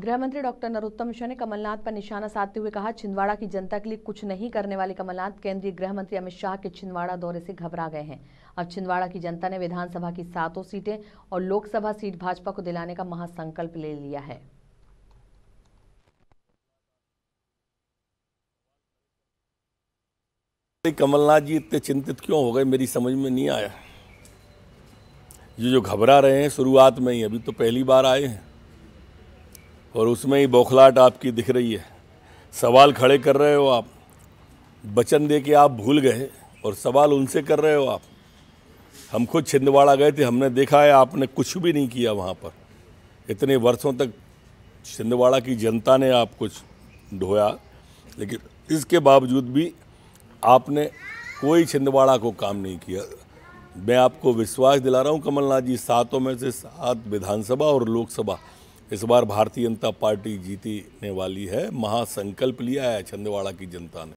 गृह मंत्री डॉक्टर नरोत्तम मिश्रा ने कमलनाथ पर निशाना साधते हुए कहा छिंदवाड़ा की जनता के लिए कुछ नहीं करने वाले कमलनाथ केंद्रीय गृह मंत्री अमित शाह के छिंदवाड़ा दौरे से घबरा गए हैं अब छिंदवाड़ा की जनता ने विधानसभा की सातों सीटें और लोकसभा सीट भाजपा को दिलाने का महासंकल्प ले लिया है कमलनाथ जी इतने चिंतित क्यों हो गए मेरी समझ में नहीं आया ये जो घबरा रहे हैं शुरुआत में ही अभी तो पहली बार आए हैं और उसमें ही बौखलाहट आपकी दिख रही है सवाल खड़े कर रहे हो आप बचन दे के आप भूल गए और सवाल उनसे कर रहे हो आप हम खुद छिंदवाड़ा गए थे हमने देखा है आपने कुछ भी नहीं किया वहाँ पर इतने वर्षों तक छिंदवाड़ा की जनता ने आप कुछ ढोया लेकिन इसके बावजूद भी आपने कोई छिंदवाड़ा को काम नहीं किया मैं आपको विश्वास दिला रहा हूँ कमलनाथ जी सातों में से सात विधानसभा और लोकसभा इस बार भारतीय जनता पार्टी जीतने वाली है महासंकल्प लिया है छिंदवाड़ा की जनता ने